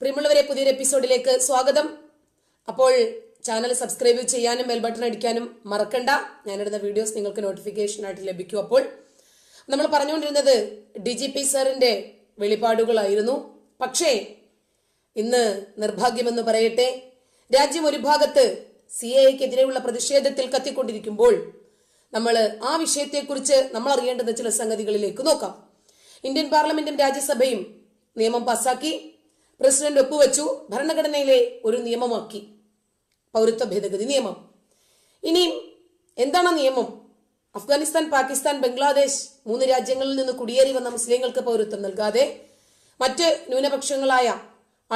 പ്രിയമുള്ളവരെ പുതിയൊരു എപ്പിസോഡിലേക്ക് സ്വാഗതം അപ്പോൾ ചാനൽ സബ്സ്ക്രൈബ് ചെയ്യാനും ബെൽ ബട്ടൺ അടിക്കാനും മറക്കണ്ട ഞാനിടുന്ന വീഡിയോസ് നിങ്ങൾക്ക് നോട്ടിഫിക്കേഷൻ ആയിട്ട് ലഭിക്കും അപ്പോൾ നമ്മൾ പറഞ്ഞുകൊണ്ടിരുന്നത് ഡി ജി പി സാറിന്റെ വെളിപാടുകളായിരുന്നു പക്ഷേ ഇന്ന് നിർഭാഗ്യമെന്ന് പറയട്ടെ രാജ്യം ഒരു ഭാഗത്ത് സി എക്കെതിരെയുള്ള പ്രതിഷേധത്തിൽ കത്തിക്കൊണ്ടിരിക്കുമ്പോൾ നമ്മൾ ആ വിഷയത്തെക്കുറിച്ച് നമ്മൾ അറിയേണ്ടുന്ന ചില സംഗതികളിലേക്ക് നോക്കാം ഇന്ത്യൻ പാർലമെന്റും രാജ്യസഭയും നിയമം പാസാക്കി പ്രസിഡന്റ് ഒപ്പുവെച്ചു ഭരണഘടനയിലെ ഒരു നിയമമാക്കി പൗരത്വ ഭേദഗതി നിയമം ഇനിയും എന്താണ് നിയമം അഫ്ഗാനിസ്ഥാൻ പാകിസ്ഥാൻ ബംഗ്ലാദേശ് മൂന്ന് രാജ്യങ്ങളിൽ നിന്ന് കുടിയേറി വന്ന മുസ്ലിങ്ങൾക്ക് പൗരത്വം നൽകാതെ മറ്റ് ന്യൂനപക്ഷങ്ങളായ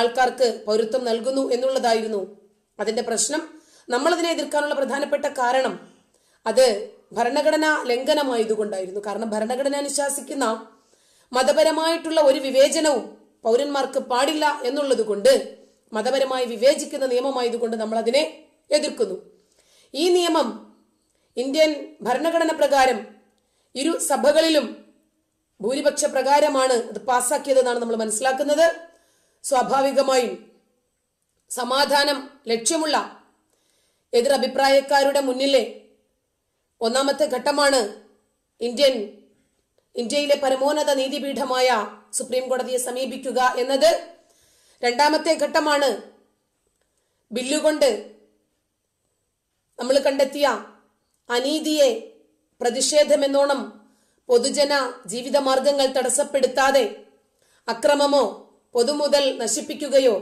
ആൾക്കാർക്ക് പൗരത്വം നൽകുന്നു എന്നുള്ളതായിരുന്നു അതിന്റെ പ്രശ്നം നമ്മളതിനെ എതിർക്കാനുള്ള പ്രധാനപ്പെട്ട കാരണം അത് ഭരണഘടനാ ലംഘനമായതുകൊണ്ടായിരുന്നു കാരണം ഭരണഘടന അനുശാസിക്കുന്ന മതപരമായിട്ടുള്ള ഒരു വിവേചനവും പൗരന്മാർക്ക് പാടില്ല എന്നുള്ളത് കൊണ്ട് മതപരമായി വിവേചിക്കുന്ന നിയമമായതുകൊണ്ട് നമ്മൾ അതിനെ എതിർക്കുന്നു ഈ നിയമം ഇന്ത്യൻ ഭരണഘടന പ്രകാരം ഇരു സഭകളിലും ഭൂരിപക്ഷ പ്രകാരമാണ് അത് പാസ്സാക്കിയതെന്നാണ് നമ്മൾ മനസ്സിലാക്കുന്നത് സ്വാഭാവികമായും സമാധാനം ലക്ഷ്യമുള്ള എതിരഭിപ്രായക്കാരുടെ മുന്നിലെ ഒന്നാമത്തെ ഘട്ടമാണ് ഇന്ത്യൻ ഇന്ത്യയിലെ പരമോന്നത നീതിപീഠമായ സുപ്രീം കോടതിയെ സമീപിക്കുക എന്നത് രണ്ടാമത്തെ ഘട്ടമാണ് ബില്ലുകൊണ്ട് നമ്മൾ കണ്ടെത്തിയ അനീതിയെ പ്രതിഷേധമെന്നോണം പൊതുജന മാർഗങ്ങൾ തടസ്സപ്പെടുത്താതെ അക്രമമോ പൊതുമുതൽ നശിപ്പിക്കുകയോ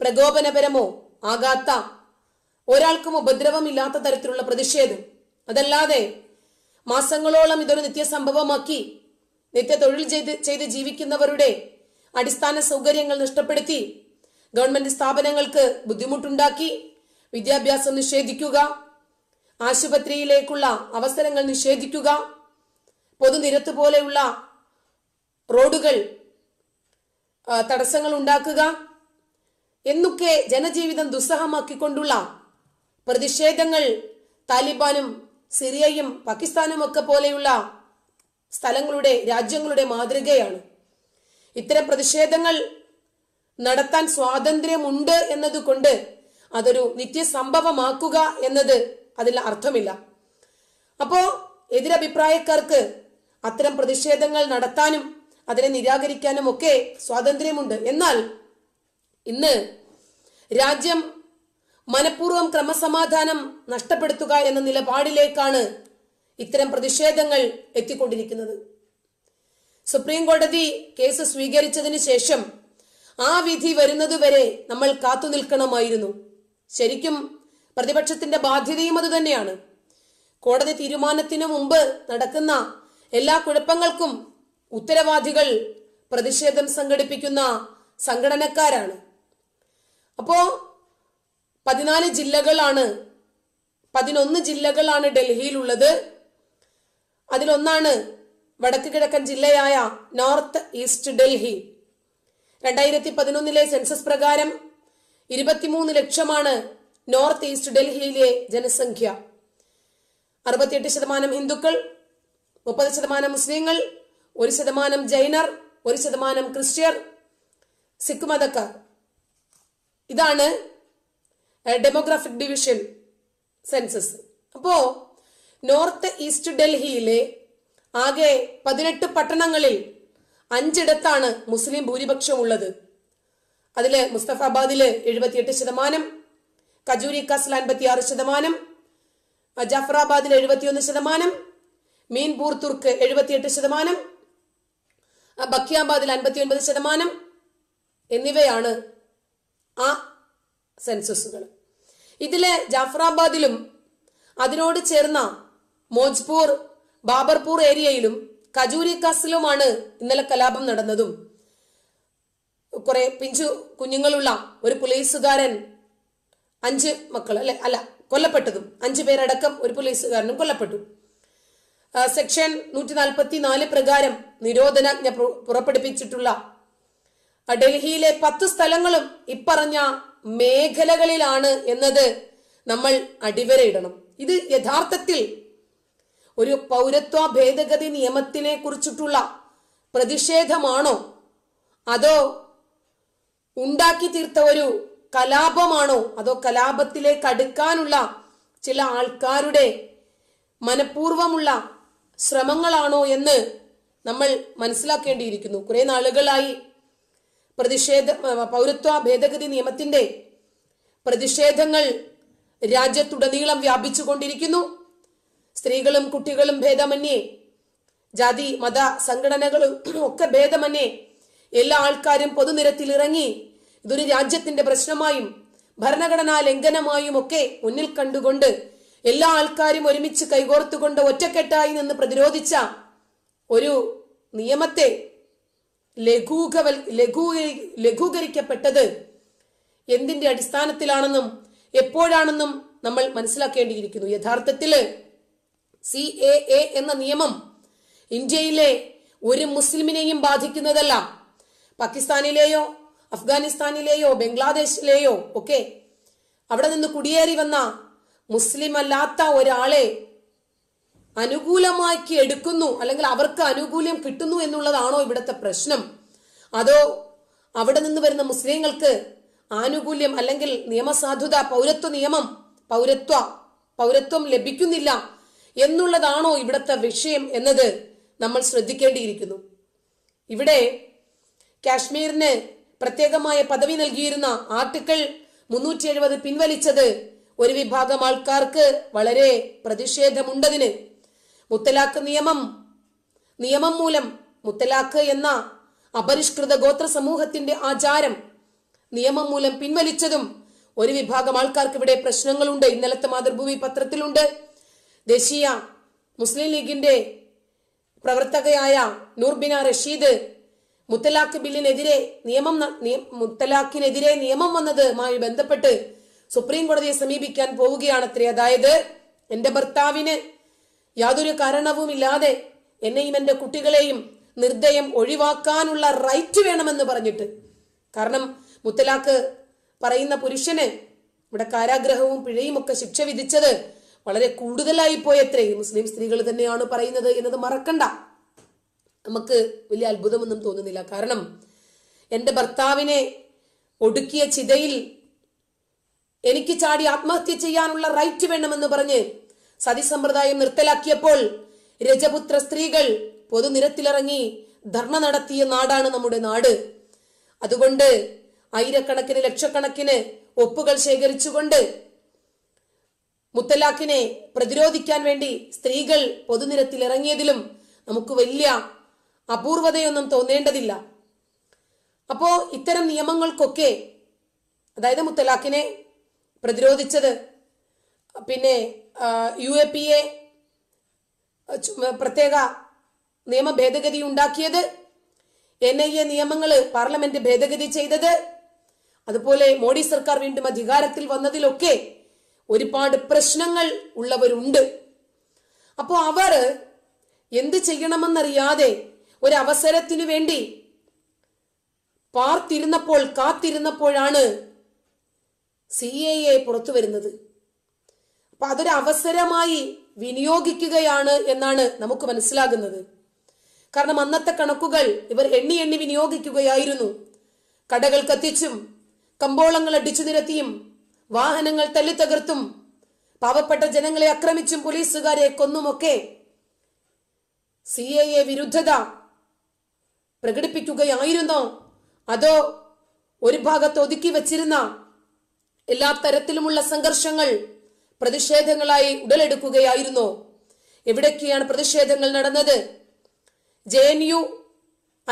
പ്രകോപനപരമോ ആകാത്ത ഒരാൾക്കും ഉപദ്രവമില്ലാത്ത തരത്തിലുള്ള പ്രതിഷേധം അതല്ലാതെ മാസങ്ങളോളം ഇതൊരു നിത്യസംഭവമാക്കി നിത്യ തൊഴിൽ ചെയ്ത് ചെയ്ത് ജീവിക്കുന്നവരുടെ അടിസ്ഥാന സൗകര്യങ്ങൾ നഷ്ടപ്പെടുത്തി ഗവൺമെന്റ് സ്ഥാപനങ്ങൾക്ക് ബുദ്ധിമുട്ടുണ്ടാക്കി വിദ്യാഭ്യാസം നിഷേധിക്കുക ആശുപത്രിയിലേക്കുള്ള അവസരങ്ങൾ നിഷേധിക്കുക പൊതുനിരത്ത് പോലെയുള്ള റോഡുകൾ തടസ്സങ്ങൾ ഉണ്ടാക്കുക എന്നൊക്കെ ജനജീവിതം ദുസ്സഹമാക്കിക്കൊണ്ടുള്ള പ്രതിഷേധങ്ങൾ താലിബാനും സിറിയയും പാകിസ്ഥാനും ഒക്കെ പോലെയുള്ള സ്ഥലങ്ങളുടെ രാജ്യങ്ങളുടെ മാതൃകയാണ് ഇത്തരം പ്രതിഷേധങ്ങൾ നടത്താൻ സ്വാതന്ത്ര്യമുണ്ട് എന്നതുകൊണ്ട് അതൊരു നിത്യസംഭവമാക്കുക എന്നത് അതിൽ അർത്ഥമില്ല അപ്പോ എതിരഭിപ്രായക്കാർക്ക് അത്തരം പ്രതിഷേധങ്ങൾ നടത്താനും അതിനെ നിരാകരിക്കാനും ഒക്കെ സ്വാതന്ത്ര്യമുണ്ട് എന്നാൽ ഇന്ന് രാജ്യം മനഃപൂർവ്വം ക്രമസമാധാനം നഷ്ടപ്പെടുത്തുക എന്ന നിലപാടിലേക്കാണ് ഇത്തരം പ്രതിഷേധങ്ങൾ എത്തിക്കൊണ്ടിരിക്കുന്നത് സുപ്രീം കോടതി കേസ് സ്വീകരിച്ചതിന് ശേഷം ആ വിധി വരുന്നതുവരെ നമ്മൾ കാത്തു നിൽക്കണമായിരുന്നു ശരിക്കും പ്രതിപക്ഷത്തിന്റെ ബാധ്യതയും അത് തന്നെയാണ് കോടതി തീരുമാനത്തിന് മുമ്പ് നടക്കുന്ന എല്ലാ കുഴപ്പങ്ങൾക്കും ഉത്തരവാദികൾ പ്രതിഷേധം സംഘടിപ്പിക്കുന്ന സംഘടനക്കാരാണ് അപ്പോ പതിനാല് ജില്ലകളാണ് പതിനൊന്ന് ജില്ലകളാണ് ഡൽഹിയിലുള്ളത് അതിലൊന്നാണ് വടക്ക് കിഴക്കൻ ജില്ലയായ നോർത്ത് ഈസ്റ്റ് ഡൽഹി രണ്ടായിരത്തി പതിനൊന്നിലെ സെൻസസ് പ്രകാരം ഇരുപത്തിമൂന്ന് ലക്ഷമാണ് നോർത്ത് ഈസ്റ്റ് ഡൽഹിയിലെ ജനസംഖ്യ അറുപത്തിയെട്ട് ശതമാനം ഹിന്ദുക്കൾ മുപ്പത് ശതമാനം മുസ്ലിങ്ങൾ ഒരു ശതമാനം ജൈനർ ഒരു ശതമാനം ക്രിസ്ത്യർ സിഖ് മതക്കാർ ഇതാണ് ഡെമോഗ്രാഫിക് ഡിവിഷൻ സെൻസസ് അപ്പോൾ നോർത്ത് ഈസ്റ്റ് ഡൽഹിയിലെ ആകെ പതിനെട്ട് പട്ടണങ്ങളിൽ അഞ്ചിടത്താണ് മുസ്ലിം ഭൂരിപക്ഷം ഉള്ളത് അതിൽ മുസ്തഫാബാദിൽ എഴുപത്തിയെട്ട് ശതമാനം കജൂരി കസ്ല അൻപത്തിയാറ് ശതമാനം മജാഫറാബാദിൽ എഴുപത്തിയൊന്ന് ശതമാനം മീൻപൂർ തുർക്ക് എഴുപത്തിയെട്ട് ശതമാനം ബക്കിയാബാദിൽ അൻപത്തിയൊൻപത് ശതമാനം എന്നിവയാണ് ആ സെൻസസുകൾ ഇതിലെ ജാഫറാബാദിലും അതിനോട് ചേർന്ന മോജ്പൂർ ബാബർപൂർ ഏരിയയിലും കജൂരി കാസിലുമാണ് ഇന്നലെ കലാപം നടന്നതും കുറെ പിഞ്ചു കുഞ്ഞുങ്ങളുള്ള ഒരു പോലീസുകാരൻ അഞ്ച് മക്കൾ അല്ലെ അല്ല കൊല്ലപ്പെട്ടതും അഞ്ചു പേരടക്കം ഒരു പോലീസുകാരനും കൊല്ലപ്പെട്ടു സെക്ഷൻ നൂറ്റി നാൽപ്പത്തി നാല് പ്രകാരം നിരോധനാജ്ഞ പുറപ്പെടുപ്പിച്ചിട്ടുള്ള ഡൽഹിയിലെ പത്ത് സ്ഥലങ്ങളും ഇപ്പറഞ്ഞ മേഖലകളിലാണ് എന്നത് നമ്മൾ അടിവരയിടണം ഇത് യഥാർത്ഥത്തിൽ ഒരു പൗരത്വ ഭേദഗതി നിയമത്തിനെ കുറിച്ചിട്ടുള്ള പ്രതിഷേധമാണോ അതോ ഉണ്ടാക്കി തീർത്ത ഒരു കലാപമാണോ അതോ കലാപത്തിലേക്ക് അടുക്കാനുള്ള ചില ആൾക്കാരുടെ മനഃപൂർവമുള്ള ശ്രമങ്ങളാണോ എന്ന് നമ്മൾ മനസ്സിലാക്കേണ്ടിയിരിക്കുന്നു കുറെ നാളുകളായി പ്രതിഷേധ പൗരത്വ ഭേദഗതി നിയമത്തിന്റെ പ്രതിഷേധങ്ങൾ രാജ്യത്തുടനീളം വ്യാപിച്ചുകൊണ്ടിരിക്കുന്നു സ്ത്രീകളും കുട്ടികളും ഭേദമന്യേ ജാതി മത സംഘടനകളും ഒക്കെ ഭേദമന്യേ എല്ലാ ആൾക്കാരും പൊതുനിരത്തിൽ ഇറങ്ങി ഇതൊരു രാജ്യത്തിന്റെ പ്രശ്നമായും ഭരണഘടനാ ലംഘനമായും ഒക്കെ മുന്നിൽ കണ്ടുകൊണ്ട് എല്ലാ ആൾക്കാരും ഒരുമിച്ച് കൈകോർത്തുകൊണ്ട് ഒറ്റക്കെട്ടായി നിന്ന് പ്രതിരോധിച്ച ഒരു നിയമത്തെ ലഘൂകവൽ ലഘൂ ലഘൂകരിക്കപ്പെട്ടത് എന്തിന്റെ അടിസ്ഥാനത്തിലാണെന്നും എപ്പോഴാണെന്നും നമ്മൾ മനസ്സിലാക്കേണ്ടിയിരിക്കുന്നു യഥാർത്ഥത്തില് സി എ എ എന്ന നിയമം ഇന്ത്യയിലെ ഒരു മുസ്ലിമിനെയും ബാധിക്കുന്നതല്ല പാകിസ്ഥാനിലെയോ അഫ്ഗാനിസ്ഥാനിലെയോ ബംഗ്ലാദേശിലെയോ ഒക്കെ അവിടെ നിന്ന് കുടിയേറി വന്ന മുസ്ലിം അല്ലാത്ത ഒരാളെ അനുകൂലമാക്കി എടുക്കുന്നു അല്ലെങ്കിൽ അവർക്ക് അനുകൂല്യം കിട്ടുന്നു എന്നുള്ളതാണോ ഇവിടുത്തെ പ്രശ്നം അതോ അവിടെ നിന്ന് വരുന്ന മുസ്ലിങ്ങൾക്ക് ആനുകൂല്യം അല്ലെങ്കിൽ നിയമസാധുത പൗരത്വ നിയമം പൗരത്വ പൗരത്വം ലഭിക്കുന്നില്ല എന്നുള്ളതാണോ ഇവിടുത്തെ വിഷയം എന്നത് നമ്മൾ ശ്രദ്ധിക്കേണ്ടിയിരിക്കുന്നു ഇവിടെ കാശ്മീരിന് പ്രത്യേകമായ പദവി നൽകിയിരുന്ന ആർട്ടിക്കിൾ മുന്നൂറ്റി എഴുപത് പിൻവലിച്ചത് ഒരു വിഭാഗം ആൾക്കാർക്ക് വളരെ പ്രതിഷേധമുണ്ടതിന് മുത്തലാഖ് നിയമം നിയമം മൂലം മുത്തലാഖ് എന്ന അപരിഷ്കൃത ഗോത്ര സമൂഹത്തിന്റെ ആചാരം നിയമം മൂലം പിൻവലിച്ചതും ഒരു വിഭാഗം ആൾക്കാർക്ക് ഇവിടെ പ്രശ്നങ്ങളുണ്ട് ഇന്നലത്തെ മാതൃഭൂമി പത്രത്തിലുണ്ട് ദേശീയ മുസ്ലിം ലീഗിന്റെ പ്രവർത്തകയായ നൂർബിന റഷീദ് മുത്തലാഖ് ബില്ലിനെതിരെ നിയമം മുത്തലാഖിനെതിരെ നിയമം വന്നതുമായി ബന്ധപ്പെട്ട് സുപ്രീം കോടതിയെ സമീപിക്കാൻ പോവുകയാണത്രേ അതായത് എന്റെ ഭർത്താവിന് യാതൊരു കാരണവുമില്ലാതെ എന്നെയും എന്റെ കുട്ടികളെയും നിർദ്ദയം ഒഴിവാക്കാനുള്ള റൈറ്റ് വേണമെന്ന് പറഞ്ഞിട്ട് കാരണം മുത്തലാഖ് പറയുന്ന പുരുഷന് ഇവിടെ കാരാഗ്രഹവും പിഴയും ഒക്കെ ശിക്ഷ വിധിച്ചത് വളരെ കൂടുതലായി പോയത്രേ മുസ്ലിം സ്ത്രീകൾ തന്നെയാണ് പറയുന്നത് എന്നത് മറക്കണ്ട നമുക്ക് വലിയ അത്ഭുതമൊന്നും തോന്നുന്നില്ല കാരണം എൻ്റെ ഭർത്താവിനെ ഒടുക്കിയ ചിതയിൽ എനിക്ക് ചാടി ആത്മഹത്യ ചെയ്യാനുള്ള റൈറ്റ് വേണമെന്ന് പറഞ്ഞ് സതിസമ്പ്രദായം നിർത്തലാക്കിയപ്പോൾ രജപുത്ര സ്ത്രീകൾ പൊതുനിരത്തിലിറങ്ങി ധർണ നടത്തിയ നാടാണ് നമ്മുടെ നാട് അതുകൊണ്ട് ആയിരക്കണക്കിന് ലക്ഷക്കണക്കിന് ഒപ്പുകൾ ശേഖരിച്ചുകൊണ്ട് മുത്തലാഖിനെ പ്രതിരോധിക്കാൻ വേണ്ടി സ്ത്രീകൾ പൊതുനിരത്തിൽ ഇറങ്ങിയതിലും നമുക്ക് വലിയ അപൂർവതയൊന്നും തോന്നേണ്ടതില്ല അപ്പോ ഇത്തരം നിയമങ്ങൾക്കൊക്കെ അതായത് മുത്തലാഖിനെ പ്രതിരോധിച്ചത് പിന്നെ യു എ പി എ പ്രത്യേക നിയമ ഭേദഗതി ഉണ്ടാക്കിയത് എൻ ഐ എ നിയമങ്ങൾ പാർലമെന്റ് ഭേദഗതി ചെയ്തത് അതുപോലെ മോഡി സർക്കാർ വീണ്ടും അധികാരത്തിൽ വന്നതിലൊക്കെ ഒരുപാട് പ്രശ്നങ്ങൾ ഉള്ളവരുണ്ട് അപ്പോൾ അവർ എന്ത് ചെയ്യണമെന്നറിയാതെ ഒരവസരത്തിനു വേണ്ടി പാർത്തിരുന്നപ്പോൾ കാത്തിരുന്നപ്പോഴാണ് സി എ എ പുറത്തു വരുന്നത് അപ്പൊ അതൊരു അവസരമായി വിനിയോഗിക്കുകയാണ് എന്നാണ് നമുക്ക് മനസ്സിലാകുന്നത് കാരണം അന്നത്തെ കണക്കുകൾ ഇവർ എണ്ണി എണ്ണി വിനിയോഗിക്കുകയായിരുന്നു കടകൾ കത്തിച്ചും കമ്പോളങ്ങൾ അടിച്ചു നിരത്തിയും വാഹനങ്ങൾ തല്ലിത്തകർത്തും പാവപ്പെട്ട ജനങ്ങളെ ആക്രമിച്ചും പോലീസുകാരെ കൊന്നുമൊക്കെ സി എ എ വിരുദ്ധത പ്രകടിപ്പിക്കുകയായിരുന്നു അതോ ഒരു ഭാഗത്ത് ഒതുക്കി വച്ചിരുന്ന എല്ലാ തരത്തിലുമുള്ള സംഘർഷങ്ങൾ പ്രതിഷേധങ്ങളായി ഉടലെടുക്കുകയായിരുന്നു എവിടൊക്കെയാണ് പ്രതിഷേധങ്ങൾ നടന്നത് J N U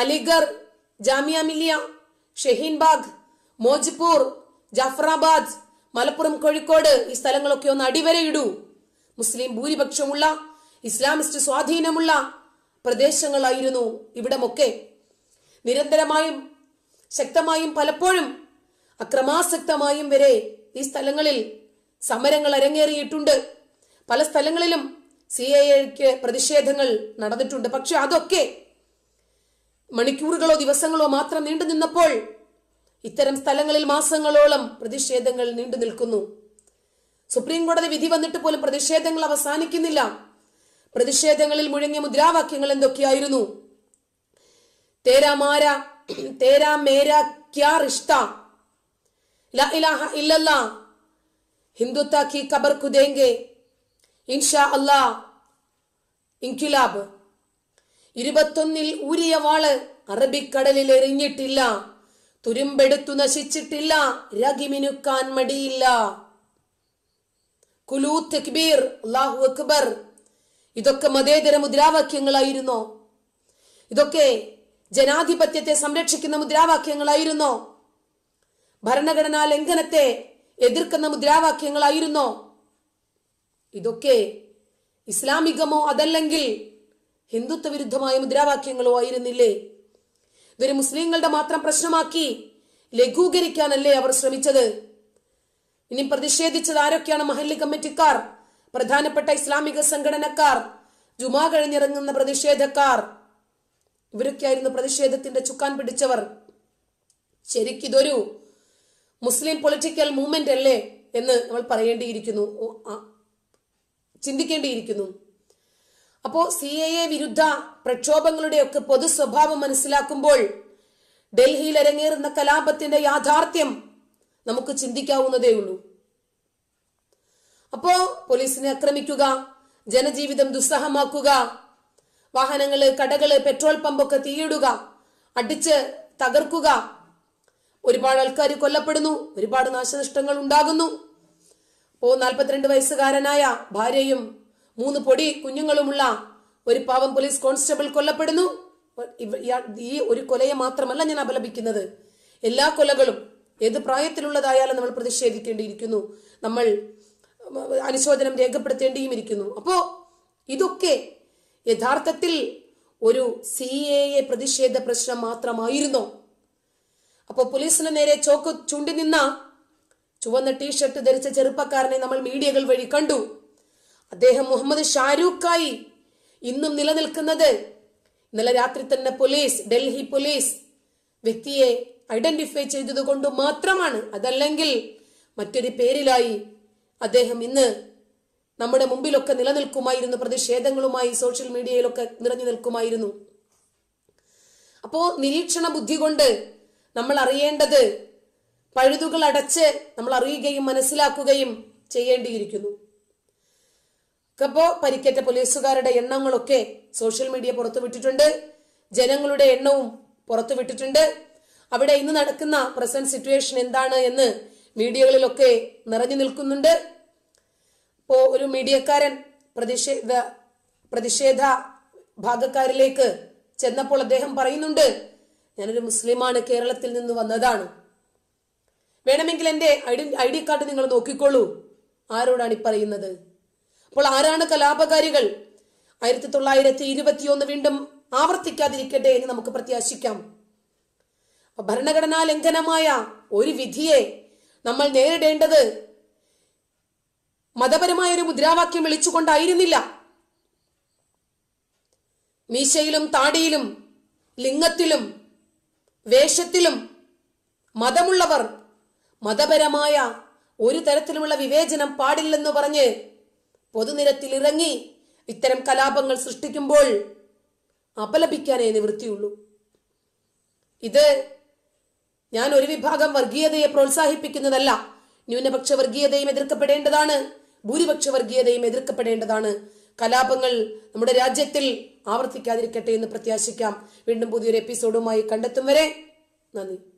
Aligarh Jamia Millia Shaheen Bagh Maujpur Jafrabad Malappuram Kozhikode ഈ സ്ഥലങ്ങളൊക്കെ ഒന്ന് അടിവരയിടൂ മുസ്ലിം ഭൂരിപക്ഷമുള്ള ഇസ്ലാമിസ്റ്റ് സ്വാധീനമുള്ള പ്രദേശങ്ങളായിരുന്നു ഇവിടമൊക്കെ നിരന്തരമായും ശക്തമായും പലപ്പോഴും അക്രമാസക്തമായും വരെ ഈ സ്ഥലങ്ങളിൽ സമരങ്ങൾ അരങ്ങേറിയിട്ടുണ്ട് പല സ്ഥലങ്ങളിലും സി എ എക്ക് പ്രതിഷേധങ്ങൾ നടന്നിട്ടുണ്ട് പക്ഷെ അതൊക്കെ മണിക്കൂറുകളോ ദിവസങ്ങളോ മാത്രം നീണ്ടു നിന്നപ്പോൾ ഇത്തരം സ്ഥലങ്ങളിൽ മാസങ്ങളോളം പ്രതിഷേധങ്ങൾ നീണ്ടു നിൽക്കുന്നു സുപ്രീം കോടതി വിധി വന്നിട്ട് പോലും പ്രതിഷേധങ്ങൾ അവസാനിക്കുന്നില്ല പ്രതിഷേധങ്ങളിൽ മുഴങ്ങിയ മുദ്രാവാക്യങ്ങൾ എന്തൊക്കെയായിരുന്നു തേരാ ക്യാ ഹിന്ദുത്വ കി കബർ കുതേങ്കെ ഇൻഷാ അല്ലാ ഇൻക്യുലാബ് ഇരുപത്തൊന്നിൽ ഊരിയ വാള് അറബിക്കടലിൽ എറിഞ്ഞിട്ടില്ല തുരുമ്പെടുത്തു നശിച്ചിട്ടില്ല രകിമിനുക്കാൻ മടിയില്ല കുലൂ തക്ബീർ അള്ളാഹു അക്ബർ ഇതൊക്കെ മതേതര മുദ്രാവാക്യങ്ങളായിരുന്നോ ഇതൊക്കെ ജനാധിപത്യത്തെ സംരക്ഷിക്കുന്ന മുദ്രാവാക്യങ്ങളായിരുന്നോ ഭരണഘടനാ ലംഘനത്തെ എതിർക്കുന്ന മുദ്രാവാക്യങ്ങളായിരുന്നോ ഇതൊക്കെ ഇസ്ലാമികമോ അതല്ലെങ്കിൽ ഹിന്ദുത്വ വിരുദ്ധമായ മുദ്രാവാക്യങ്ങളോ ആയിരുന്നില്ലേ ഇവര് മുസ്ലിങ്ങളുടെ മാത്രം പ്രശ്നമാക്കി ലഘൂകരിക്കാനല്ലേ അവർ ശ്രമിച്ചത് ഇനി പ്രതിഷേധിച്ചത് ആരൊക്കെയാണ് മഹല്ലി കമ്മിറ്റിക്കാർ പ്രധാനപ്പെട്ട ഇസ്ലാമിക സംഘടനക്കാർ ജുമാ കഴിഞ്ഞിറങ്ങുന്ന പ്രതിഷേധക്കാർ ഇവരൊക്കെയായിരുന്നു പ്രതിഷേധത്തിന്റെ ചുക്കാൻ പിടിച്ചവർ ശരിക്കിതൊരു മുസ്ലിം പൊളിറ്റിക്കൽ മൂവ്മെന്റ് അല്ലേ എന്ന് നമ്മൾ പറയേണ്ടിയിരിക്കുന്നു ചിന്തിക്കേണ്ടിയിരിക്കുന്നു അപ്പോ സി എ എ വിരുദ്ധ ഒക്കെ പൊതു സ്വഭാവം മനസ്സിലാക്കുമ്പോൾ ഡൽഹിയിൽ അരങ്ങേറുന്ന കലാപത്തിന്റെ യാഥാർത്ഥ്യം നമുക്ക് ചിന്തിക്കാവുന്നതേ ഉള്ളൂ അപ്പോ പോലീസിനെ ആക്രമിക്കുക ജനജീവിതം ദുസ്സഹമാക്കുക വാഹനങ്ങള് കടകള് പെട്രോൾ പമ്പൊക്കെ തീയിടുക അടിച്ച് തകർക്കുക ഒരുപാട് ആൾക്കാർ കൊല്ലപ്പെടുന്നു ഒരുപാട് നാശനഷ്ടങ്ങൾ ഉണ്ടാകുന്നു ഓ നാൽപ്പത്തിരണ്ട് വയസ്സുകാരനായ ഭാര്യയും മൂന്ന് പൊടി കുഞ്ഞുങ്ങളുമുള്ള ഒരു പാവം പോലീസ് കോൺസ്റ്റബിൾ കൊല്ലപ്പെടുന്നു ഈ ഒരു കൊലയെ മാത്രമല്ല ഞാൻ അപലപിക്കുന്നത് എല്ലാ കൊലകളും ഏത് പ്രായത്തിലുള്ളതായാലും നമ്മൾ പ്രതിഷേധിക്കേണ്ടിയിരിക്കുന്നു നമ്മൾ അനുശോചനം രേഖപ്പെടുത്തേണ്ടിയും ഇരിക്കുന്നു അപ്പോ ഇതൊക്കെ യഥാർത്ഥത്തിൽ ഒരു സി എ എ പ്രതിഷേധ പ്രശ്നം മാത്രമായിരുന്നോ അപ്പോ പോലീസിന് നേരെ ചോക്ക് ചൂണ്ടി നിന്ന ചുവന്ന ടീഷർട്ട് ധരിച്ച ചെറുപ്പക്കാരനെ നമ്മൾ മീഡിയകൾ വഴി കണ്ടു അദ്ദേഹം മുഹമ്മദ് ഷാരൂഖായി ഇന്നും നിലനിൽക്കുന്നത് ഇന്നലെ രാത്രി തന്നെ പോലീസ് ഡൽഹി പോലീസ് വ്യക്തിയെ ഐഡന്റിഫൈ ചെയ്തതുകൊണ്ട് മാത്രമാണ് അതല്ലെങ്കിൽ മറ്റൊരു പേരിലായി അദ്ദേഹം ഇന്ന് നമ്മുടെ മുമ്പിലൊക്കെ നിലനിൽക്കുമായിരുന്നു പ്രതിഷേധങ്ങളുമായി സോഷ്യൽ മീഡിയയിലൊക്കെ നിറഞ്ഞു നിൽക്കുമായിരുന്നു അപ്പോ നിരീക്ഷണ ബുദ്ധി കൊണ്ട് നമ്മൾ അറിയേണ്ടത് പഴുതുകൾ അടച്ച് നമ്മൾ അറിയുകയും മനസ്സിലാക്കുകയും ചെയ്യേണ്ടിയിരിക്കുന്നു ക്കപ്പോ പരിക്കേറ്റ പോലീസുകാരുടെ എണ്ണങ്ങളൊക്കെ സോഷ്യൽ മീഡിയ പുറത്തുവിട്ടിട്ടുണ്ട് ജനങ്ങളുടെ എണ്ണവും പുറത്തുവിട്ടിട്ടുണ്ട് അവിടെ ഇന്ന് നടക്കുന്ന പ്രസന്റ് സിറ്റുവേഷൻ എന്താണ് എന്ന് മീഡിയകളിലൊക്കെ നിറഞ്ഞു നിൽക്കുന്നുണ്ട് ഇപ്പോ ഒരു മീഡിയക്കാരൻ പ്രതിഷേധ പ്രതിഷേധ ഭാഗക്കാരിലേക്ക് ചെന്നപ്പോൾ അദ്ദേഹം പറയുന്നുണ്ട് ഞാനൊരു മുസ്ലിമാണ് കേരളത്തിൽ നിന്ന് വന്നതാണ് വേണമെങ്കിൽ എൻ്റെ ഐഡി ഐ ഡി കാർഡ് നിങ്ങൾ നോക്കിക്കോളൂ ആരോടാണ് ഈ പറയുന്നത് അപ്പോൾ ആരാണ് കലാപകാരികൾ ആയിരത്തി തൊള്ളായിരത്തി ഇരുപത്തിയൊന്ന് വീണ്ടും ആവർത്തിക്കാതിരിക്കട്ടെ എന്ന് നമുക്ക് പ്രത്യാശിക്കാം ഭരണഘടനാ ലംഘനമായ ഒരു വിധിയെ നമ്മൾ നേരിടേണ്ടത് മതപരമായ ഒരു മുദ്രാവാക്യം വിളിച്ചുകൊണ്ടായിരുന്നില്ല മീശയിലും താടിയിലും ലിംഗത്തിലും വേഷത്തിലും മതമുള്ളവർ മതപരമായ ഒരു തരത്തിലുമുള്ള വിവേചനം പാടില്ലെന്ന് പറഞ്ഞ് പൊതുനിരത്തിൽ ഇറങ്ങി ഇത്തരം കലാപങ്ങൾ സൃഷ്ടിക്കുമ്പോൾ അപലപിക്കാനേ നിവൃത്തിയുള്ളൂ ഇത് ഞാൻ ഒരു വിഭാഗം വർഗീയതയെ പ്രോത്സാഹിപ്പിക്കുന്നതല്ല ന്യൂനപക്ഷ വർഗീയതയും എതിർക്കപ്പെടേണ്ടതാണ് ഭൂരിപക്ഷ വർഗീയതയും എതിർക്കപ്പെടേണ്ടതാണ് കലാപങ്ങൾ നമ്മുടെ രാജ്യത്തിൽ ആവർത്തിക്കാതിരിക്കട്ടെ എന്ന് പ്രത്യാശിക്കാം വീണ്ടും പുതിയൊരു എപ്പിസോഡുമായി കണ്ടെത്തും വരെ നന്ദി